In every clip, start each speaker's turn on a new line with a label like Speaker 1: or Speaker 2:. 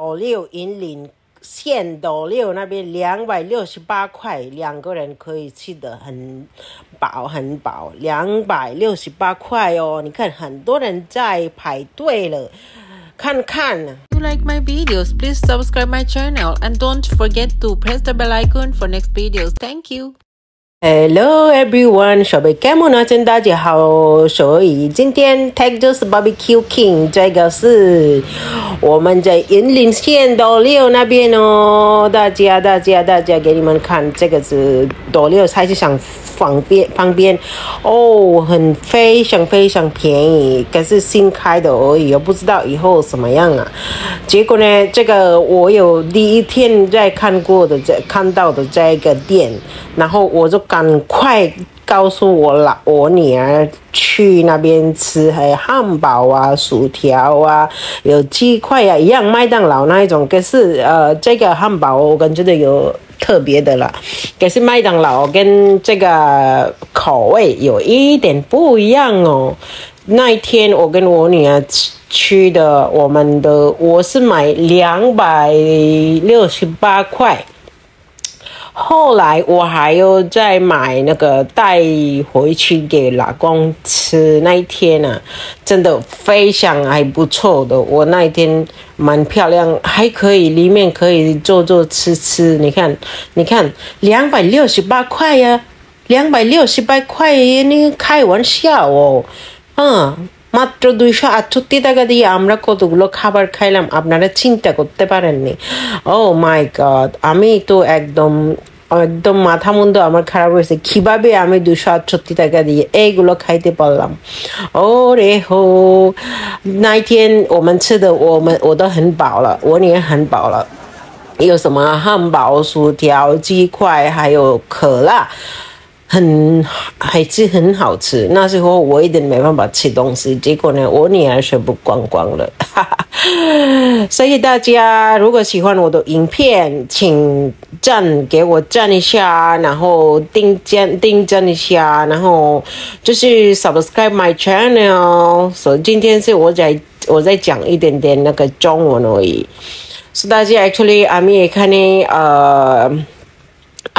Speaker 1: 老六引领县老六那边两百六十八块，两个人可以吃的很饱很饱，两百六十八块哦。你看很多人在排队了，看看。You like my videos? Please subscribe my channel and don't forget to press the bell icon for next videos. Thank you. Hello everyone, 小贝干 a 呢？e 大 o 好。所以今天 Take This BBQ King 这个是。我们在云林县斗六那边哦，大家大家大家给你们看，这个是斗六菜市场，方便方便，哦，很非常非常便宜，可是新开的而已，不知道以后什么样啊。结果呢，这个我有第一天在看过的，在看到的这一个店，然后我就赶快。告诉我，老我女儿去那边吃，还有汉堡啊、薯条啊、有鸡块啊，一样麦当劳那一种。可是呃，这个汉堡我感觉的有特别的了。可是麦当劳跟这个口味有一点不一样哦。那一天我跟我女儿去的，我们的我是买两百六十八块。后来我还要再买那个带回去给老公吃。那一天呢，真的非常还不错的。我那一天蛮漂亮，还可以里面可以做做吃吃。你看，你看，两百六十八块呀，两百六十八块，你开玩笑哦，嗯。মাত্র দুইশো আটষট্টি টাকা দিয়ে আমরা কতগুলো খাবার খাইলাম আপনারা চিন্তা করতে পারেননি ও মাই গড আমি তো একদম একদম মাথা মন্দ আমার খারাপ হয়েছে কীভাবে আমি দুশো আটষট্টি টাকা দিয়ে এইগুলো খাইতে পারলাম ও রে হো নাইটিয়েন ও মানছে ছে ও ও দে হেন বাওলা ও নিয়ে হেন বাওলা খেলা 很还是很好吃，那时候我一点没办法吃东西，结果呢，我女儿全部光光了，哈哈。所以大家如果喜欢我的影片，请赞给我赞一下，然后订赞订赞一下，然后就是 subscribe my channel。所以今天是我在我在讲一点点那个中文而已。所以大家 actually，I'm here 咪睇下你啊。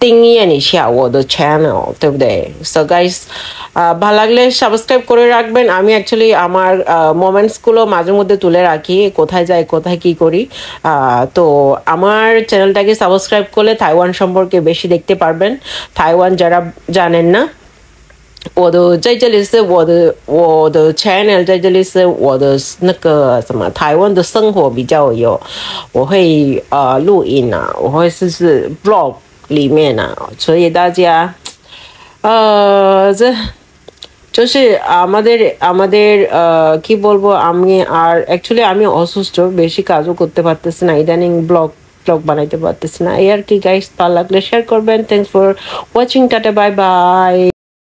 Speaker 1: 订阅一下我的 ইয়ে channel 对不对 সো গাইস ভালো লাগলে সাবস্ক্রাইব করে রাখবেন আমি অ্যাকচুয়ালি আমার মোমেন্টসগুলো মাঝে মধ্যে তুলে রাখি কোথায় যাই কোথায় কি করি তো আমার চ্যানেলটাকে সাবস্ক্রাইব করলে থাইওয়ান সম্পর্কে বেশি দেখতে পারবেন থাইওয়ান যারা জানেন না 我的在这里是我的我的 channel，在这里是我的那个什么台湾的生活比较有，我会呃录音啊，我会试试 blog。里面啊，所以大家，呃，这就是 আমাদের আমাদের কি বলবো আমি আর অ্যাকচুয়ালি আমি অসুস্থ বেশি কাজও করতে পারতেছি না ইদানিং ব্লগ ব্লগ বানাইতে পারতেছি না এই আর কি গাইস ভালো লাগলে শেয়ার করবেন thanks for watching tata bye by